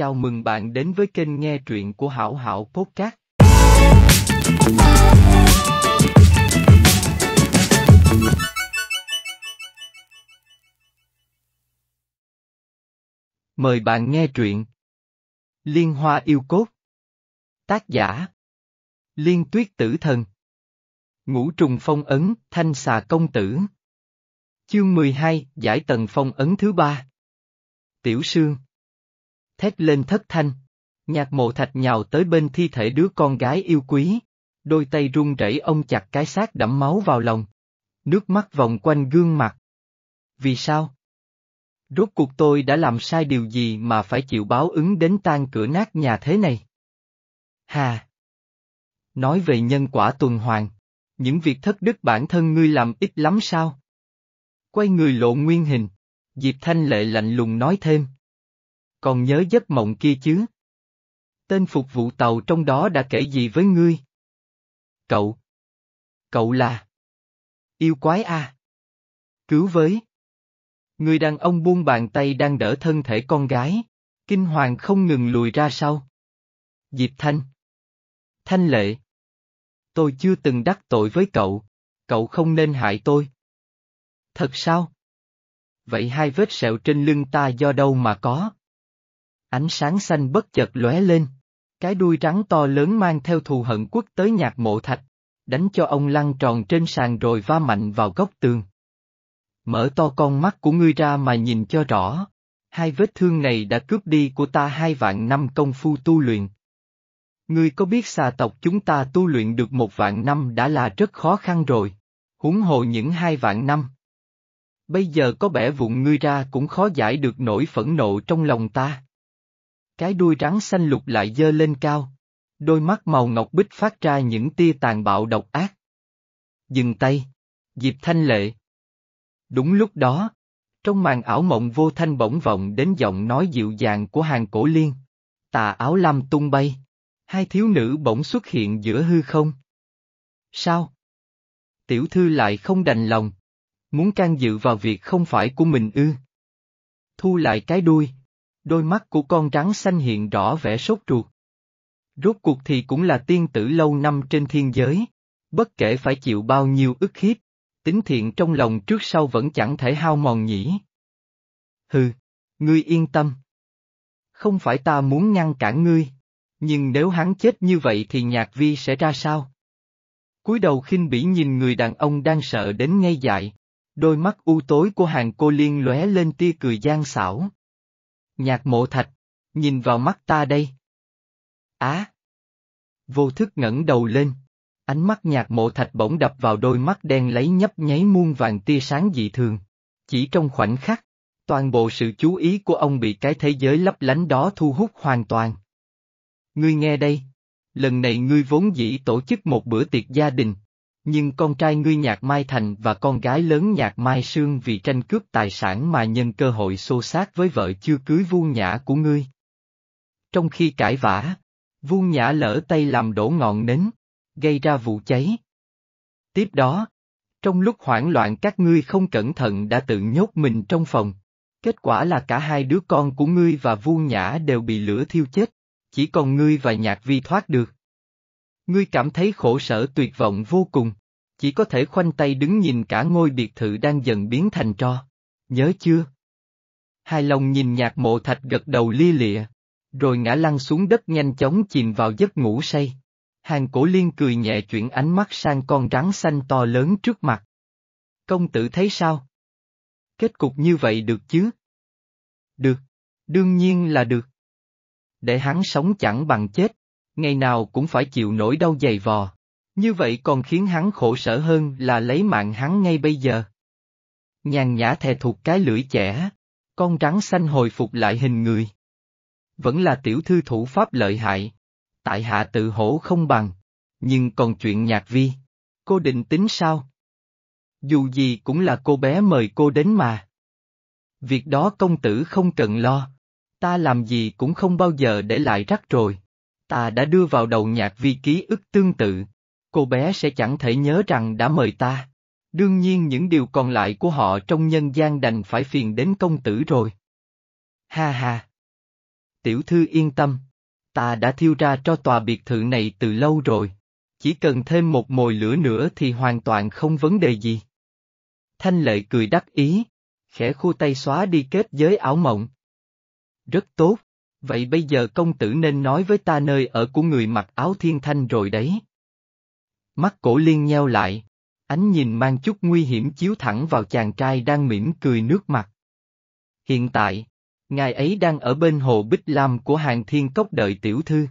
Chào mừng bạn đến với kênh nghe truyện của Hảo Hảo Podcast. Mời bạn nghe truyện Liên Hoa Yêu Cốt Tác giả Liên Tuyết Tử Thần Ngũ Trùng Phong Ấn, Thanh Xà Công Tử Chương 12, Giải Tần Phong Ấn thứ ba Tiểu Sương thét lên thất thanh. Nhạc mộ thạch nhào tới bên thi thể đứa con gái yêu quý. Đôi tay run rẩy ông chặt cái xác đẫm máu vào lòng. Nước mắt vòng quanh gương mặt. Vì sao? Rốt cuộc tôi đã làm sai điều gì mà phải chịu báo ứng đến tan cửa nát nhà thế này? Hà! Nói về nhân quả tuần hoàn, những việc thất đức bản thân ngươi làm ít lắm sao? Quay người lộ nguyên hình, Diệp Thanh Lệ lạnh lùng nói thêm, còn nhớ giấc mộng kia chứ? Tên phục vụ tàu trong đó đã kể gì với ngươi? Cậu. Cậu là. Yêu quái a. À. Cứu với. Người đàn ông buông bàn tay đang đỡ thân thể con gái, kinh hoàng không ngừng lùi ra sau. Diệp Thanh. Thanh lệ. Tôi chưa từng đắc tội với cậu, cậu không nên hại tôi. Thật sao? Vậy hai vết sẹo trên lưng ta do đâu mà có? ánh sáng xanh bất chợt lóe lên. Cái đuôi trắng to lớn mang theo thù hận quất tới nhạc mộ thạch, đánh cho ông lăn tròn trên sàn rồi va mạnh vào góc tường. Mở to con mắt của ngươi ra mà nhìn cho rõ. Hai vết thương này đã cướp đi của ta hai vạn năm công phu tu luyện. Ngươi có biết xà tộc chúng ta tu luyện được một vạn năm đã là rất khó khăn rồi, huống hồ những hai vạn năm. Bây giờ có bẻ vụn ngươi ra cũng khó giải được nỗi phẫn nộ trong lòng ta. Cái đuôi rắn xanh lục lại dơ lên cao. Đôi mắt màu ngọc bích phát ra những tia tàn bạo độc ác. Dừng tay. Diệp Thanh Lệ. Đúng lúc đó, trong màn ảo mộng vô thanh bỗng vọng đến giọng nói dịu dàng của hàng cổ liên. Tà áo lam tung bay. Hai thiếu nữ bỗng xuất hiện giữa hư không. Sao? Tiểu thư lại không đành lòng. Muốn can dự vào việc không phải của mình ư. Thu lại cái đuôi, đôi mắt của con rắn xanh hiện rõ vẻ sốt ruột. Rốt cuộc thì cũng là tiên tử lâu năm trên thiên giới. Bất kể phải chịu bao nhiêu ức hiếp, tính thiện trong lòng trước sau vẫn chẳng thể hao mòn nhỉ. Hừ, ngươi yên tâm. Không phải ta muốn ngăn cản ngươi, nhưng nếu hắn chết như vậy thì nhạc vi sẽ ra sao? cúi đầu khinh bỉ nhìn người đàn ông đang sợ đến ngây dại. Đôi mắt u tối của hàng cô liên lóe lên tia cười gian xảo. Nhạc mộ thạch, nhìn vào mắt ta đây. Á! Vô thức ngẩng đầu lên. Ánh mắt nhạc mộ thạch bỗng đập vào đôi mắt đen lấy nhấp nháy muôn vàng tia sáng dị thường. Chỉ trong khoảnh khắc, toàn bộ sự chú ý của ông bị cái thế giới lấp lánh đó thu hút hoàn toàn. Ngươi nghe đây, lần này ngươi vốn dĩ tổ chức một bữa tiệc gia đình, nhưng con trai ngươi nhạc Mai Thành và con gái lớn nhạc Mai Sương vì tranh cướp tài sản mà nhân cơ hội xô xát với vợ chưa cưới vu nhã của ngươi. Trong khi cãi vã, vu nhã lỡ tay làm đổ ngọn nến, gây ra vụ cháy. Tiếp đó, trong lúc hoảng loạn các ngươi không cẩn thận đã tự nhốt mình trong phòng. Kết quả là cả hai đứa con của ngươi và vu nhã đều bị lửa thiêu chết, chỉ còn ngươi và nhạc vi thoát được. Ngươi cảm thấy khổ sở tuyệt vọng vô cùng, chỉ có thể khoanh tay đứng nhìn cả ngôi biệt thự đang dần biến thành tro. Nhớ chưa? Hai lòng nhìn nhạc mộ thạch gật đầu lia lịa, rồi ngã lăn xuống đất nhanh chóng chìm vào giấc ngủ say. Hàng cổ liên cười nhẹ chuyển ánh mắt sang con rắn xanh to lớn trước mặt. Công tử thấy sao? Kết cục như vậy được chứ? Được, đương nhiên là được. Để hắn sống chẳng bằng chết ngày nào cũng phải chịu nỗi đau dày vò. Như vậy còn khiến hắn khổ sở hơn là lấy mạng hắn ngay bây giờ. Nhàn nhã thè thuộc cái lưỡi trẻ con rắn xanh hồi phục lại hình người. Vẫn là tiểu thư thủ pháp lợi hại, tại hạ tự hổ không bằng, nhưng còn chuyện nhạc vi, cô định tính sao? Dù gì cũng là cô bé mời cô đến mà. Việc đó công tử không cần lo, ta làm gì cũng không bao giờ để lại rắc rồi ta đã đưa vào đầu nhạc vi ký ức tương tự. Cô bé sẽ chẳng thể nhớ rằng đã mời ta. Đương nhiên những điều còn lại của họ trong nhân gian đành phải phiền đến công tử rồi. Ha ha! Tiểu thư yên tâm. Ta đã thiêu ra cho tòa biệt thự này từ lâu rồi. Chỉ cần thêm một mồi lửa nữa thì hoàn toàn không vấn đề gì. Thanh lệ cười đắc ý, khẽ khu tay xóa đi kết giới ảo mộng. Rất tốt vậy bây giờ công tử nên nói với ta nơi ở của người mặc áo thiên thanh rồi đấy. Mắt cổ liên nheo lại, ánh nhìn mang chút nguy hiểm chiếu thẳng vào chàng trai đang mỉm cười nước mặt. Hiện tại, ngài ấy đang ở bên hồ Bích Lam của hàng thiên cốc đợi tiểu thư.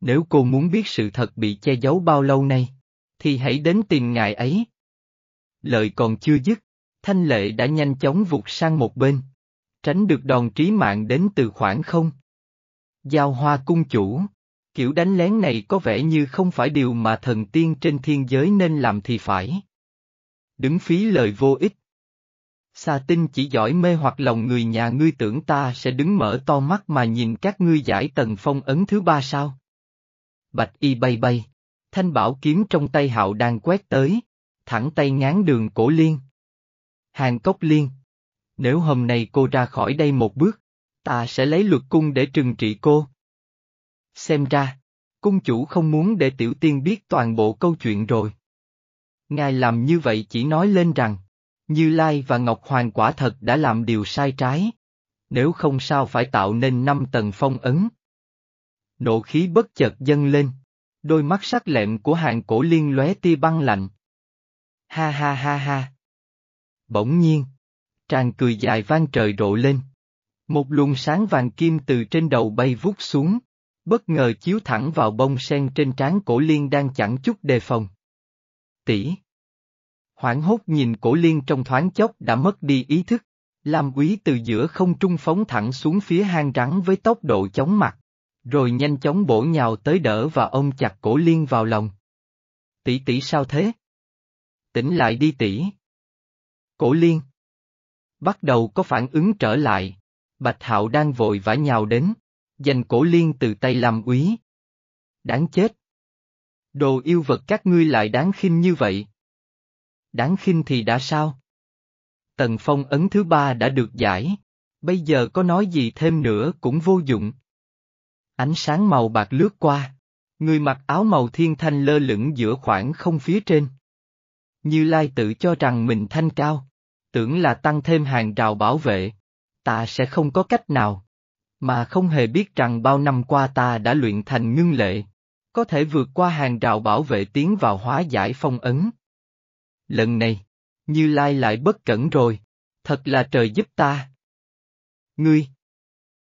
Nếu cô muốn biết sự thật bị che giấu bao lâu nay, thì hãy đến tìm ngài ấy. Lời còn chưa dứt, Thanh Lệ đã nhanh chóng vụt sang một bên tránh được đòn trí mạng đến từ khoảng không. Giao hoa cung chủ Kiểu đánh lén này có vẻ như không phải điều mà thần tiên trên thiên giới nên làm thì phải. Đứng phí lời vô ích. Sa tinh chỉ giỏi mê hoặc lòng người nhà ngươi tưởng ta sẽ đứng mở to mắt mà nhìn các ngươi giải tầng phong ấn thứ ba sao. Bạch y bay bay. Thanh bảo kiếm trong tay hạo đang quét tới. Thẳng tay ngán đường cổ liên. Hàng cốc liên. Nếu hôm nay cô ra khỏi đây một bước, ta sẽ lấy luật cung để trừng trị cô. Xem ra, cung chủ không muốn để tiểu tiên biết toàn bộ câu chuyện rồi. Ngài làm như vậy chỉ nói lên rằng, Như Lai và Ngọc Hoàng quả thật đã làm điều sai trái. Nếu không sao phải tạo nên năm tầng phong ấn. Nộ khí bất chợt dâng lên, đôi mắt sắc lẹm của hàng cổ liên lóe tia băng lạnh. Ha ha ha ha. Bỗng nhiên, tràn cười dài vang trời rộ lên. Một luồng sáng vàng kim từ trên đầu bay vút xuống, bất ngờ chiếu thẳng vào bông sen trên trán cổ liên đang chẳng chút đề phòng. Tỷ. Hoảng hốt nhìn cổ liên trong thoáng chốc đã mất đi ý thức, Lam Quý từ giữa không trung phóng thẳng xuống phía hang rắn với tốc độ chóng mặt, rồi nhanh chóng bổ nhào tới đỡ và ôm chặt cổ liên vào lòng. Tỷ tỷ sao thế? Tỉnh lại đi tỷ. Cổ liên bắt đầu có phản ứng trở lại. Bạch Hạo đang vội vã nhào đến, giành cổ liên từ tay làm úy. Đáng chết! Đồ yêu vật các ngươi lại đáng khinh như vậy. Đáng khinh thì đã sao? Tần Phong ấn thứ ba đã được giải, bây giờ có nói gì thêm nữa cũng vô dụng. Ánh sáng màu bạc lướt qua, người mặc áo màu thiên thanh lơ lửng giữa khoảng không phía trên. Như Lai tự cho rằng mình thanh cao, tưởng là tăng thêm hàng rào bảo vệ. Ta sẽ không có cách nào. Mà không hề biết rằng bao năm qua ta đã luyện thành ngưng lệ. Có thể vượt qua hàng rào bảo vệ tiến vào hóa giải phong ấn. Lần này, Như Lai lại bất cẩn rồi. Thật là trời giúp ta. Ngươi!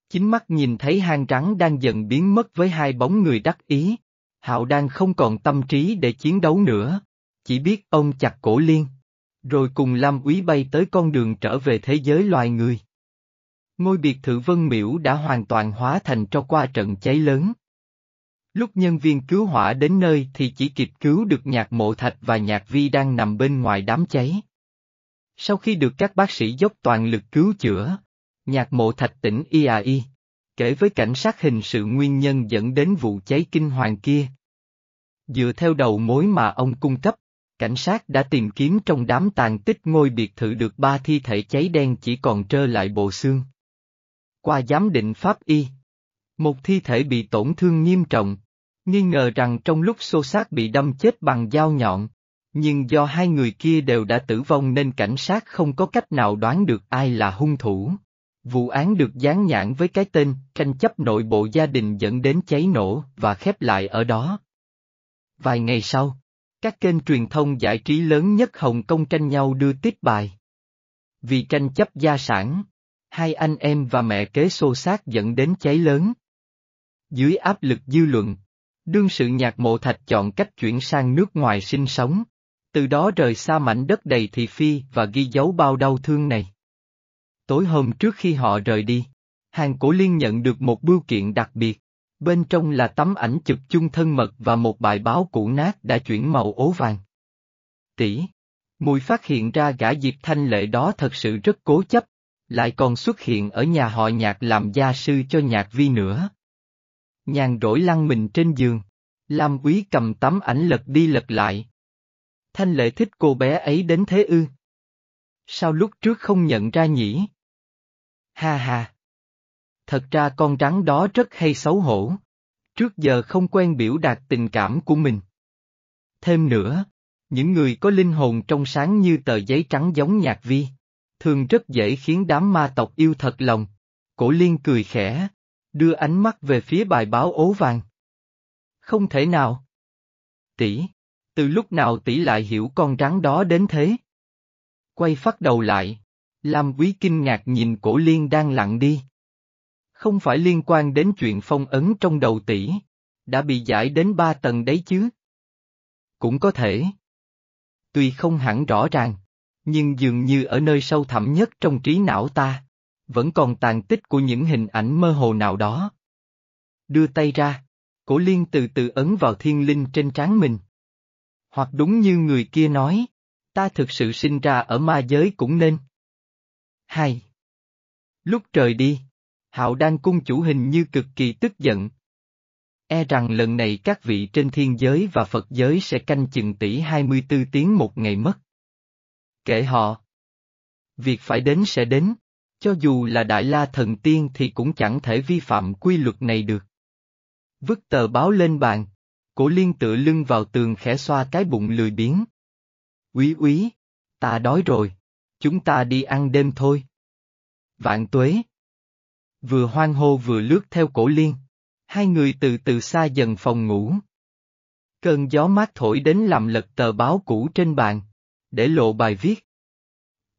Chính mắt nhìn thấy hang rắn đang dần biến mất với hai bóng người đắc ý. Hạo đang không còn tâm trí để chiến đấu nữa. Chỉ biết ông chặt cổ liên rồi cùng Lam Úy bay tới con đường trở về thế giới loài người. Ngôi biệt thự Vân Miễu đã hoàn toàn hóa thành cho qua trận cháy lớn. Lúc nhân viên cứu hỏa đến nơi thì chỉ kịp cứu được nhạc mộ thạch và nhạc vi đang nằm bên ngoài đám cháy. Sau khi được các bác sĩ dốc toàn lực cứu chữa, nhạc mộ thạch tỉnh IAI, kể với cảnh sát hình sự nguyên nhân dẫn đến vụ cháy kinh hoàng kia. Dựa theo đầu mối mà ông cung cấp, cảnh sát đã tìm kiếm trong đám tàn tích ngôi biệt thự được ba thi thể cháy đen chỉ còn trơ lại bộ xương. Qua giám định pháp y, một thi thể bị tổn thương nghiêm trọng, nghi ngờ rằng trong lúc xô xát bị đâm chết bằng dao nhọn, nhưng do hai người kia đều đã tử vong nên cảnh sát không có cách nào đoán được ai là hung thủ. Vụ án được dán nhãn với cái tên tranh chấp nội bộ gia đình dẫn đến cháy nổ và khép lại ở đó. Vài ngày sau, các kênh truyền thông giải trí lớn nhất Hồng Kông tranh nhau đưa tiết bài. Vì tranh chấp gia sản, hai anh em và mẹ kế xô xát dẫn đến cháy lớn. Dưới áp lực dư luận, đương sự nhạc mộ thạch chọn cách chuyển sang nước ngoài sinh sống, từ đó rời xa mảnh đất đầy thị phi và ghi dấu bao đau thương này. Tối hôm trước khi họ rời đi, Hàng Cổ Liên nhận được một bưu kiện đặc biệt bên trong là tấm ảnh chụp chung thân mật và một bài báo cũ nát đã chuyển màu ố vàng. Tỷ, mùi phát hiện ra gã Diệp Thanh Lệ đó thật sự rất cố chấp, lại còn xuất hiện ở nhà họ nhạc làm gia sư cho nhạc vi nữa. Nhàn rỗi lăn mình trên giường, Lam Quý cầm tấm ảnh lật đi lật lại. Thanh Lệ thích cô bé ấy đến thế ư? Sao lúc trước không nhận ra nhỉ? Ha ha! thật ra con rắn đó rất hay xấu hổ. Trước giờ không quen biểu đạt tình cảm của mình. Thêm nữa, những người có linh hồn trong sáng như tờ giấy trắng giống nhạc vi, thường rất dễ khiến đám ma tộc yêu thật lòng. Cổ liên cười khẽ, đưa ánh mắt về phía bài báo ố vàng. Không thể nào. Tỷ, từ lúc nào tỷ lại hiểu con rắn đó đến thế? Quay phát đầu lại, Lam Quý kinh ngạc nhìn cổ liên đang lặng đi không phải liên quan đến chuyện phong ấn trong đầu tỷ. Đã bị giải đến ba tầng đấy chứ. Cũng có thể. Tuy không hẳn rõ ràng, nhưng dường như ở nơi sâu thẳm nhất trong trí não ta, vẫn còn tàn tích của những hình ảnh mơ hồ nào đó. Đưa tay ra, cổ liên từ từ ấn vào thiên linh trên trán mình. Hoặc đúng như người kia nói, ta thực sự sinh ra ở ma giới cũng nên. Hai. Lúc trời đi, Hạo Đan Cung chủ hình như cực kỳ tức giận. E rằng lần này các vị trên thiên giới và Phật giới sẽ canh chừng tỷ 24 tiếng một ngày mất. Kể họ. Việc phải đến sẽ đến, cho dù là Đại La Thần Tiên thì cũng chẳng thể vi phạm quy luật này được. Vứt tờ báo lên bàn, cổ liên tựa lưng vào tường khẽ xoa cái bụng lười biếng. Úy úy, ta đói rồi, chúng ta đi ăn đêm thôi. Vạn tuế vừa hoang hô vừa lướt theo cổ liên. Hai người từ từ xa dần phòng ngủ. Cơn gió mát thổi đến làm lật tờ báo cũ trên bàn, để lộ bài viết.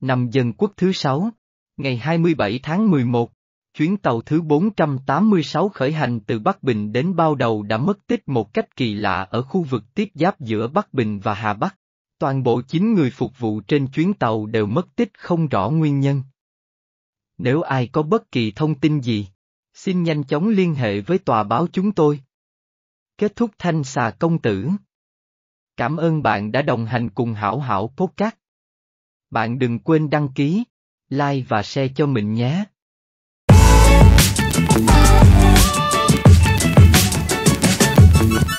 năm dần quốc thứ sáu, ngày 27 tháng 11, chuyến tàu thứ 486 khởi hành từ Bắc Bình đến Bao Đầu đã mất tích một cách kỳ lạ ở khu vực tiếp giáp giữa Bắc Bình và Hà Bắc. Toàn bộ 9 người phục vụ trên chuyến tàu đều mất tích không rõ nguyên nhân nếu ai có bất kỳ thông tin gì, xin nhanh chóng liên hệ với tòa báo chúng tôi. Kết thúc thanh xà công tử. Cảm ơn bạn đã đồng hành cùng Hảo Hảo Podcast. Bạn đừng quên đăng ký, like và share cho mình nhé. Thank you.